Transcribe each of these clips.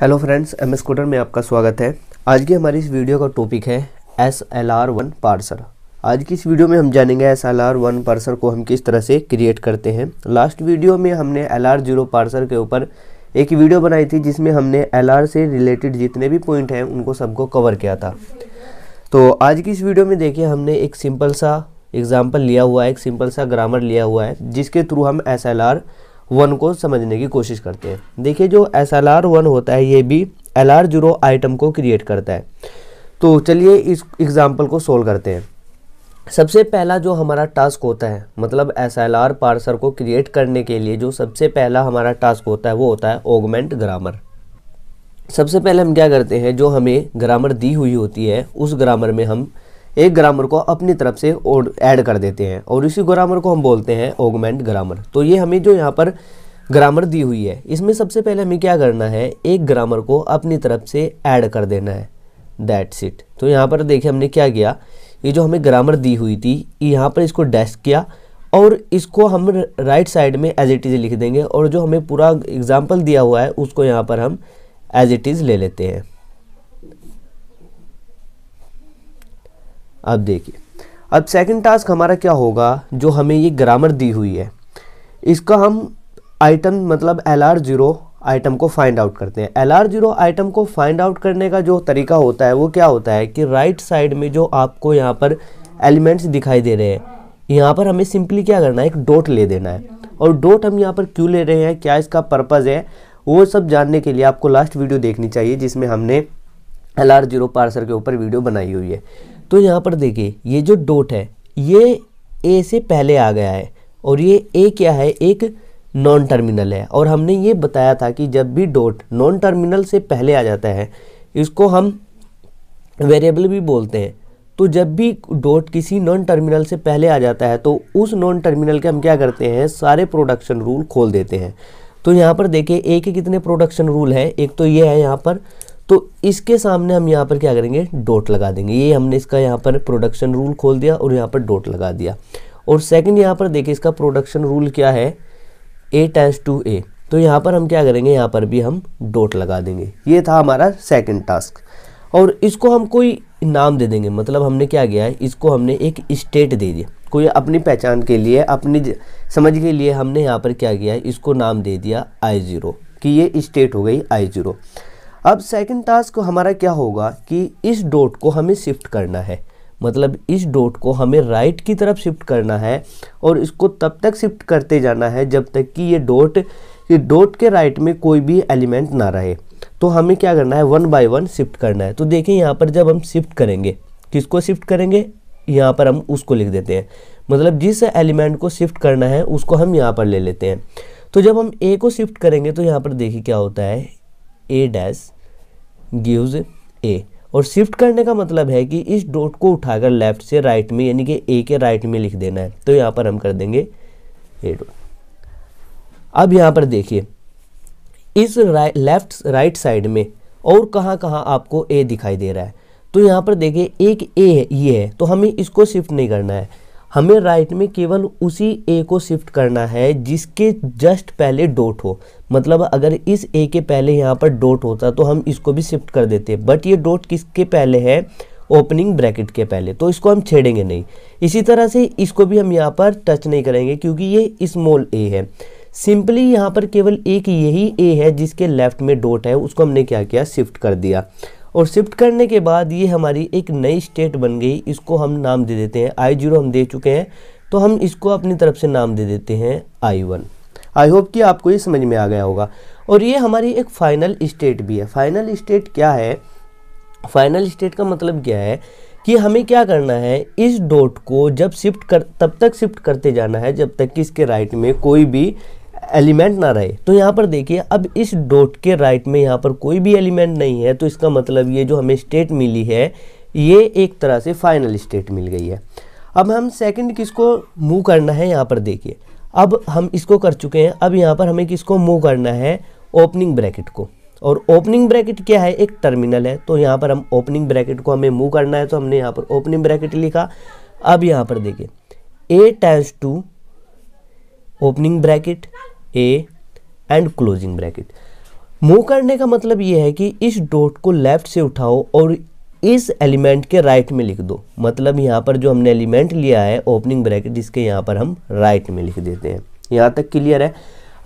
hello friends M S कोटर में आपका स्वागत है आज की हमारी इस वीडियो का टॉपिक है S L R one parser आज की इस वीडियो में हम जानेंगे S L R one parser को हम किस तरह से क्रिएट करते हैं लास्ट वीडियो में हमने एल आर जीरो पार्सर के ऊपर एक वीडियो बनाई थी जिसमें हमने एल आर से रिलेटेड जितने भी पॉइंट हैं उनको सबको कवर किया था तो आज की इस वीडियो में देखिए हमने एक सिंपल सा एग्जाम्पल लिया हुआ है एक सिंपल सा ग्रामर लिया हुआ है जिसके थ्रू हम एस एल आर वन को समझने की कोशिश करते हैं देखिए जो एस एल आर वन होता है ये भी एल आर जीरो आइटम को क्रिएट करता है तो चलिए इस एग्ज़ाम्पल को सोल्व करते हैं सबसे पहला जो हमारा टास्क होता है मतलब एस एल आर पार्सर को क्रिएट करने के लिए जो सबसे पहला हमारा टास्क होता है वो होता है ओगमेंट ग्रामर सबसे पहले हम क्या करते हैं जो हमें ग्रामर दी हुई होती है उस ग्रामर में हम एक ग्रामर को अपनी तरफ से ऐड कर देते हैं और इसी ग्रामर को हम बोलते हैं ओगमेंट ग्रामर तो ये हमें जो यहाँ पर ग्रामर दी हुई है इसमें सबसे पहले हमें क्या करना है एक ग्रामर को अपनी तरफ से ऐड कर देना है दैट्स इट तो यहाँ पर देखिए हमने क्या किया ये जो हमें ग्रामर दी हुई थी यहाँ पर इसको डैश किया और इसको हम राइट साइड में एज इट इज़ लिख देंगे और जो हमें पूरा एग्जाम्पल दिया हुआ है उसको यहाँ पर हम एज इट इज़ ले लेते हैं अब देखिए अब सेकंड टास्क हमारा क्या होगा जो हमें ये ग्रामर दी हुई है इसका हम आइटम मतलब एल आर जीरो आइटम को फाइंड आउट करते हैं एल आर जीरो आइटम को फाइंड आउट करने का जो तरीका होता है वो क्या होता है कि राइट साइड में जो आपको यहाँ पर एलिमेंट्स दिखाई दे रहे हैं यहाँ पर हमें सिंपली क्या करना है एक डोट ले देना है और डोट हम यहाँ पर क्यों ले रहे हैं क्या इसका पर्पज़ है वो सब जानने के लिए आपको लास्ट वीडियो देखनी चाहिए जिसमें हमने एल आर जीरो पार्सर के ऊपर वीडियो बनाई हुई है तो यहाँ पर देखिए ये जो डोट है ये ए से पहले आ गया है और ये ए क्या है एक नॉन टर्मिनल है और हमने ये बताया था कि जब भी डोट नॉन टर्मिनल से पहले आ जाता है इसको हम वेरिएबल भी बोलते हैं तो जब भी डॉट किसी नॉन टर्मिनल से पहले आ जाता है तो उस नॉन टर्मिनल के हम क्या करते हैं सारे प्रोडक्शन रूल खोल देते हैं तो यहाँ पर देखिए ए के कितने प्रोडक्शन रूल है एक तो ये है यहाँ पर तो इसके सामने हम यहाँ पर क्या करेंगे डोट लगा देंगे ये हमने इसका यहाँ पर प्रोडक्शन रूल खोल दिया और यहाँ पर डोट लगा दिया और सेकंड यहाँ पर देखिए इसका प्रोडक्शन रूल क्या है ए टाइम्स टू ए तो यहाँ पर हम क्या करेंगे यहाँ पर भी हम डोट लगा देंगे ये था हमारा सेकेंड टास्क और इसको हम कोई नाम दे देंगे मतलब हमने क्या किया है इसको हमने एक स्टेट दे दिया कोई अपनी पहचान के लिए अपनी समझ के लिए हमने यहाँ पर क्या किया है इसको नाम दे दिया आई ज़ीरो कि ये स्टेट हो गई आई ज़ीरो अब सेकंड टास्क को हमारा क्या होगा कि इस डॉट को हमें शिफ्ट करना है मतलब इस डॉट को हमें राइट की तरफ शिफ्ट करना है और इसको तब तक शिफ्ट करते जाना है जब तक कि ये डॉट डॉट के राइट में कोई भी एलिमेंट ना रहे तो हमें क्या करना है वन बाय वन शिफ्ट करना है तो देखें यहाँ पर जब हम शिफ्ट करेंगे किसको शिफ्ट करेंगे यहाँ पर हम उसको लिख देते हैं मतलब जिस एलिमेंट को शिफ्ट करना है उसको हम यहाँ पर ले लेते हैं तो जब हम ए को शिफ्ट करेंगे तो यहाँ पर देखिए क्या होता है ए डैश गिव्स ए और शिफ्ट करने का मतलब है कि इस डॉट को उठाकर लेफ्ट से राइट में यानी कि ए के राइट में लिख देना है तो यहाँ पर हम कर देंगे ए डॉट अब यहाँ पर देखिए इस राइट लेफ्ट राइट साइड में और कहाँ कहाँ आपको ए दिखाई दे रहा है तो यहाँ पर देखिए एक ए ये है तो हमें इसको शिफ्ट नहीं करना है हमें राइट में केवल उसी ए को शिफ्ट करना है जिसके जस्ट पहले डॉट हो मतलब अगर इस ए के पहले यहाँ पर डॉट होता तो हम इसको भी शिफ्ट कर देते बट ये डॉट किसके पहले है ओपनिंग ब्रैकेट के पहले तो इसको हम छेड़ेंगे नहीं इसी तरह से इसको भी हम यहाँ पर टच नहीं करेंगे क्योंकि ये स्मॉल ए है सिंपली यहाँ पर केवल एक यही ए है जिसके लेफ्ट में डॉट है उसको हमने क्या किया शिफ्ट कर दिया और शिफ्ट करने के बाद ये हमारी एक नई स्टेट बन गई इसको हम नाम दे देते हैं आई जीरो हम दे चुके हैं तो हम इसको अपनी तरफ से नाम दे देते हैं आई वन आई होप कि आपको ये समझ में आ गया होगा और ये हमारी एक फाइनल स्टेट भी है फाइनल स्टेट क्या है फाइनल स्टेट का मतलब क्या है कि हमें क्या करना है इस डॉट को जब शिफ्ट कर तब तक शिफ्ट करते जाना है जब तक कि इसके राइट में कोई भी एलिमेंट ना रहे तो यहाँ पर देखिए अब इस डॉट के राइट में यहाँ पर कोई भी एलिमेंट नहीं है तो इसका मतलब ये जो हमें स्टेट मिली है ये एक तरह से फाइनल स्टेट मिल गई है अब हम सेकंड किसको मूव करना है यहाँ पर देखिए अब हम इसको कर चुके हैं अब यहाँ पर हमें किसको मूव करना है ओपनिंग ब्रैकेट को और ओपनिंग ब्रैकेट क्या है एक टर्मिनल है तो यहाँ पर हम ओपनिंग ब्रैकेट को हमें मूव करना है तो हमने यहाँ पर ओपनिंग ब्रैकेट लिखा अब यहाँ पर देखिए A tends to opening bracket A and closing bracket move करने का मतलब ये है कि इस डॉट को लेफ्ट से उठाओ और इस एलिमेंट के राइट right में लिख दो मतलब यहाँ पर जो हमने एलिमेंट लिया है ओपनिंग ब्रैकेट इसके यहाँ पर हम राइट right में लिख देते हैं यहाँ तक क्लियर है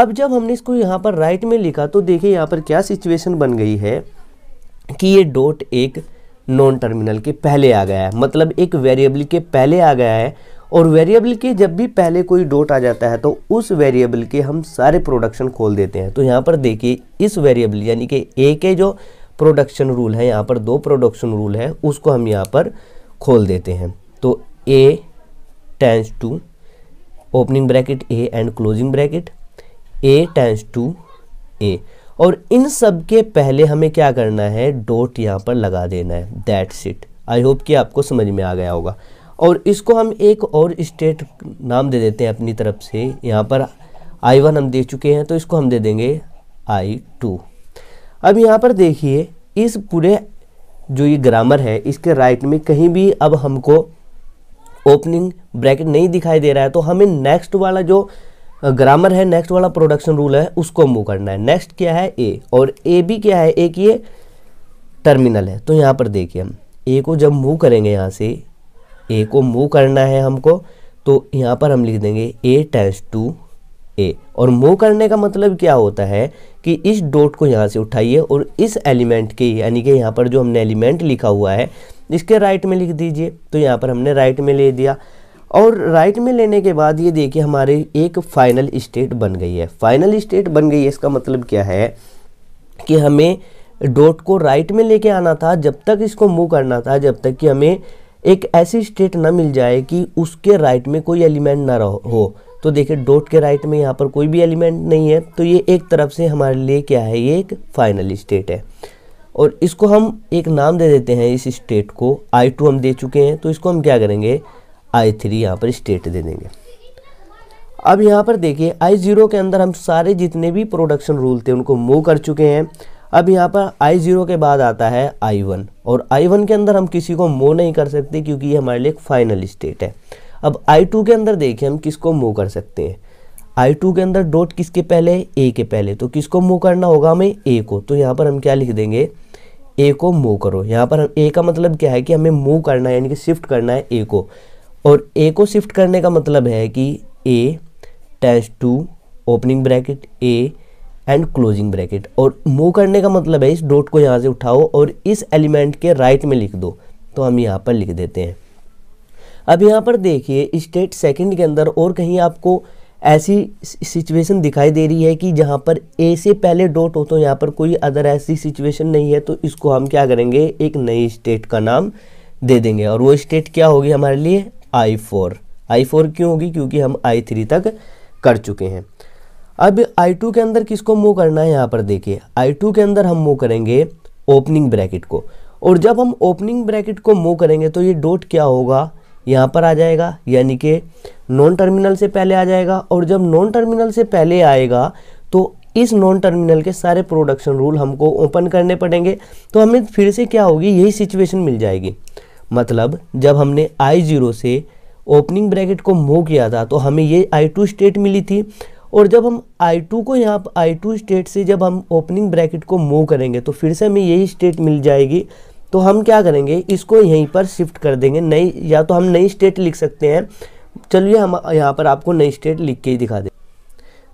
अब जब हमने इसको यहाँ पर राइट right में लिखा तो देखिए यहाँ पर क्या सिचुएशन बन गई है कि ये डॉट एक नॉन टर्मिनल के पहले आ गया है मतलब एक वेरिएबल के पहले आ गया है और वेरिएबल के जब भी पहले कोई डॉट आ जाता है तो उस वेरिएबल के हम सारे प्रोडक्शन खोल देते हैं तो यहाँ पर देखिए इस वेरिएबल यानी कि ए के जो प्रोडक्शन रूल है यहाँ पर दो प्रोडक्शन रूल है उसको हम यहाँ पर खोल देते हैं तो A tends to opening bracket A and closing bracket A tends to A और इन सब के पहले हमें क्या करना है डॉट यहाँ पर लगा देना है दैट्स इट आई होप कि आपको समझ में आ गया होगा और इसको हम एक और स्टेट नाम दे देते हैं अपनी तरफ से यहाँ पर आई वन हम दे चुके हैं तो इसको हम दे देंगे आई टू अब यहाँ पर देखिए इस पूरे जो ये ग्रामर है इसके राइट में कहीं भी अब हमको ओपनिंग ब्रैकेट नहीं दिखाई दे रहा है तो हमें नेक्स्ट वाला जो ग्रामर है नेक्स्ट वाला प्रोडक्शन रूल है उसको मूव करना है नेक्स्ट क्या है ए और ए भी क्या है एक ये टर्मिनल है तो यहाँ पर देखिए हम ए को जब मूव करेंगे यहाँ से ए को मूव करना है हमको तो यहाँ पर हम लिख देंगे ए टेंस टू ए और मूव करने का मतलब क्या होता है कि इस डॉट को यहाँ से उठाइए और इस एलिमेंट के यानी कि यहाँ पर जो हमने एलिमेंट लिखा हुआ है इसके राइट में लिख दीजिए तो यहाँ पर हमने राइट में ले दिया और राइट में लेने के बाद ये देखिए हमारे एक फाइनल स्टेट बन गई है फाइनल स्टेट बन गई है इसका मतलब क्या है कि हमें डॉट को राइट में लेके आना था जब तक इसको मूव करना था जब तक कि हमें एक ऐसी स्टेट ना मिल जाए कि उसके राइट में कोई एलिमेंट ना रहो हो तो देखिए डॉट के राइट में यहाँ पर कोई भी एलिमेंट नहीं है तो ये एक तरफ से हमारे लिए क्या है ये एक फाइनल स्टेट है और इसको हम एक नाम दे देते हैं इस स्टेट को आई टू हम दे चुके हैं तो इसको हम क्या करेंगे आई थ्री यहाँ पर स्टेट दे देंगे अब यहाँ पर देखिए आई ज़ीरो के अंदर हम सारे जितने भी प्रोडक्शन रूल थे उनको मूव कर चुके हैं अब यहाँ पर आई ज़ीरो के बाद आता है आई वन और आई वन के अंदर हम किसी को मो नहीं कर सकते क्योंकि ये हमारे लिए एक फाइनल स्टेट है अब आई टू के अंदर देखिए हम किसको मो कर सकते हैं आई टू के अंदर डॉट किसके पहले ए के पहले तो किसको मो करना होगा हमें ए को तो यहाँ पर हम क्या लिख देंगे ए को मो करो यहाँ पर हम ए का मतलब क्या है कि हमें मूव करना है यानी कि शिफ्ट करना है ए को और ए को शिफ्ट करने का मतलब है कि A tends to opening bracket A and closing bracket और मूव करने का मतलब है इस डॉट को यहाँ से उठाओ और इस एलिमेंट के राइट में लिख दो तो हम यहाँ पर लिख देते हैं अब यहाँ पर देखिए स्टेट सेकंड के अंदर और कहीं आपको ऐसी सिचुएशन दिखाई दे रही है कि जहाँ पर ए से पहले डॉट हो तो यहाँ पर कोई अदर ऐसी सिचुएशन नहीं है तो इसको हम क्या करेंगे एक नई स्टेट का नाम दे देंगे और वो स्टेट क्या होगी हमारे लिए आई फोर आई फोर क्यों होगी क्योंकि हम आई थ्री तक कर चुके हैं अब आई टू के अंदर किसको मूव करना है यहाँ पर देखिए आई टू के अंदर हम मूव करेंगे ओपनिंग ब्रैकेट को और जब हम ओपनिंग ब्रैकेट को मूव करेंगे तो ये डॉट क्या होगा यहाँ पर आ जाएगा यानी कि नॉन टर्मिनल से पहले आ जाएगा और जब नॉन टर्मिनल से पहले आएगा तो इस नॉन टर्मिनल के सारे प्रोडक्शन रूल हमको ओपन करने पड़ेंगे तो हमें फिर से क्या होगी यही सिचुएशन मिल जाएगी मतलब जब हमने आई जीरो से ओपनिंग ब्रैकेट को मूव किया था तो हमें ये आई टू स्टेट मिली थी और जब हम आई टू को यहाँ पर आई टू स्टेट से जब हम ओपनिंग ब्रैकेट को मूव करेंगे तो फिर से हमें यही स्टेट मिल जाएगी तो हम क्या करेंगे इसको यहीं पर शिफ्ट कर देंगे नई या तो हम नई स्टेट लिख सकते हैं चलिए हम यहाँ पर आपको नई स्टेट लिख के ही दिखा दें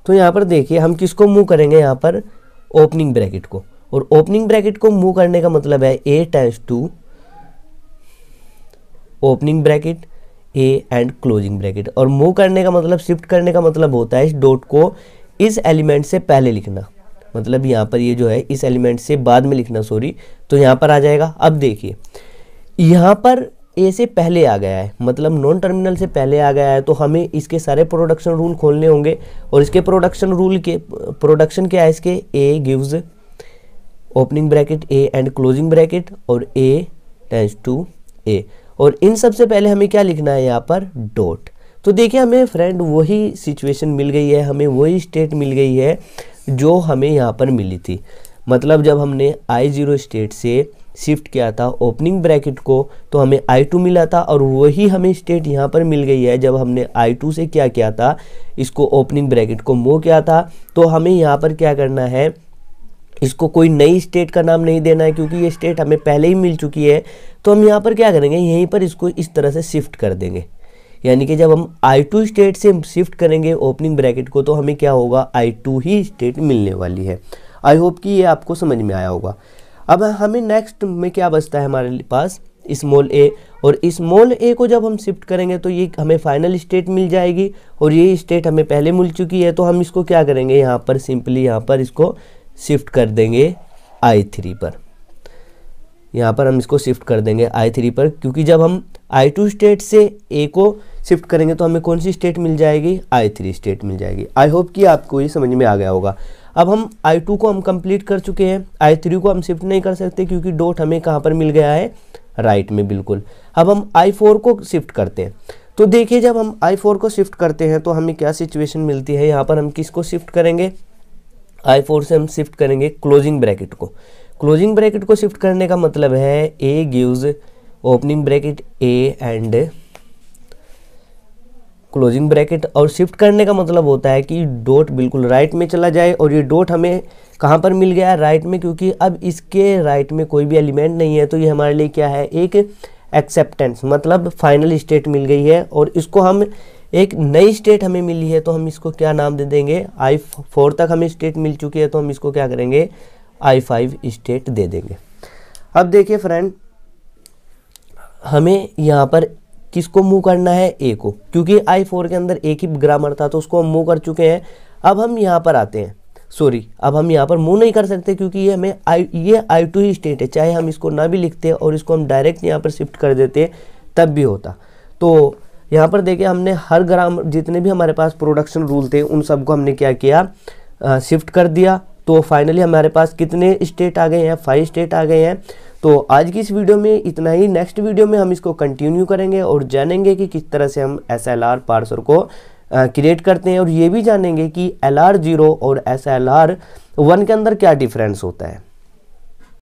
तो यहाँ पर देखिए हम किसको मूव करेंगे यहाँ पर ओपनिंग ब्रैकेट को और ओपनिंग ब्रैकेट को मूव करने का मतलब है A times to opening bracket A and closing bracket और मूव करने का मतलब शिफ्ट करने का मतलब होता है इस डॉट को इस एलिमेंट से पहले लिखना मतलब यहाँ पर ये जो है इस एलिमेंट से बाद में लिखना सॉरी तो यहाँ पर आ जाएगा अब देखिए यहाँ पर ए से पहले आ गया है मतलब नॉन टर्मिनल से पहले आ गया है तो हमें इसके सारे प्रोडक्शन रूल खोलने होंगे और इसके प्रोडक्शन रूल के प्रोडक्शन क्या है इसके A gives opening bracket A and closing bracket और ए टेंस टू ए और इन सबसे पहले हमें क्या लिखना है यहाँ पर डोट तो देखिए हमें फ्रेंड वही सिचुएशन मिल गई है हमें वही स्टेट मिल गई है जो हमें यहाँ पर मिली थी मतलब जब हमने आई जीरो स्टेट से शिफ्ट किया था ओपनिंग ब्रैकेट को तो हमें आई टू मिला था और वही हमें स्टेट यहाँ पर मिल गई है जब हमने आई टू से क्या किया था इसको ओपनिंग ब्रैकेट को मो किया था तो हमें यहाँ पर क्या करना है इसको कोई नई स्टेट का नाम नहीं देना है क्योंकि ये स्टेट हमें पहले ही मिल चुकी है तो हम यहाँ पर क्या करेंगे यहीं पर इसको इस तरह से शिफ्ट कर देंगे यानी कि जब हम आई टू स्टेट से शिफ्ट करेंगे ओपनिंग ब्रैकेट को तो हमें क्या होगा आई टू ही स्टेट मिलने वाली है आई होप कि ये आपको समझ में आया होगा अब हमें नेक्स्ट में क्या बचता है हमारे पास स्मॉल ए और स्मॉल ए को जब हम शिफ्ट करेंगे तो ये हमें फाइनल स्टेट मिल जाएगी और ये स्टेट हमें पहले मिल चुकी है तो हम इसको क्या करेंगे यहाँ पर सिंपली यहाँ पर इसको शिफ्ट कर देंगे आई थ्री पर यहाँ पर हम इसको शिफ्ट कर देंगे आई थ्री पर क्योंकि जब हम आई टू स्टेट से ए को शिफ्ट करेंगे तो हमें कौन सी स्टेट मिल जाएगी आई थ्री स्टेट मिल जाएगी आई होप कि आपको ये समझ में आ गया होगा अब हम आई टू को हम कंप्लीट कर चुके हैं आई थ्री को हम शिफ्ट नहीं कर सकते क्योंकि डॉट हमें कहाँ पर मिल गया है राइट right में बिल्कुल अब हम आई फोर को शिफ्ट करते हैं तो देखिए जब हम आई फोर को शिफ्ट करते हैं तो हमें क्या सिचुएशन मिलती है यहाँ पर हम किसको शिफ्ट करेंगे आई फोर से हम शिफ्ट करेंगे क्लोजिंग ब्रैकेट को क्लोजिंग ब्रैकेट को शिफ्ट करने का मतलब है A gives opening bracket A and closing bracket और शिफ्ट करने का मतलब होता है कि डॉट बिल्कुल राइट में चला जाए और ये डॉट हमें कहाँ पर मिल गया राइट में क्योंकि अब इसके राइट में कोई भी एलिमेंट नहीं है तो ये हमारे लिए क्या है एक एक्सेप्टेंस मतलब फाइनल स्टेट मिल गई है और इसको हम एक नई स्टेट हमें मिली है तो हम इसको क्या नाम दे देंगे आई फोर तक हमें स्टेट मिल चुकी है तो हम इसको क्या करेंगे आई फाइव स्टेट दे देंगे अब देखिए फ्रेंड हमें यहाँ पर किसको मूव करना है ए को क्योंकि आई फोर के अंदर एक ही ग्रामर था तो उसको हम मूव कर चुके हैं अब हम यहाँ पर आते हैं सॉरी अब हम यहाँ पर मूव नहीं कर सकते क्योंकि ये हमें आई ये आई टू ही स्टेट है चाहे हम इसको ना भी लिखते और इसको हम डायरेक्ट यहाँ पर शिफ्ट कर देते तब भी होता तो यहाँ पर देखिए हमने हर ग्राम जितने भी हमारे पास प्रोडक्शन रूल थे उन सबको हमने क्या किया शिफ्ट कर दिया तो फाइनली हमारे पास कितने स्टेट आ गए हैं फाइव स्टेट आ गए हैं तो आज की इस वीडियो में इतना ही नेक्स्ट वीडियो में हम इसको कंटिन्यू करेंगे और जानेंगे कि किस तरह से हम एस एल आर पार्सर को क्रिएट करते हैं और ये भी जानेंगे कि एल आर जीरो और एस एल आर वन के अंदर क्या डिफरेंस होता है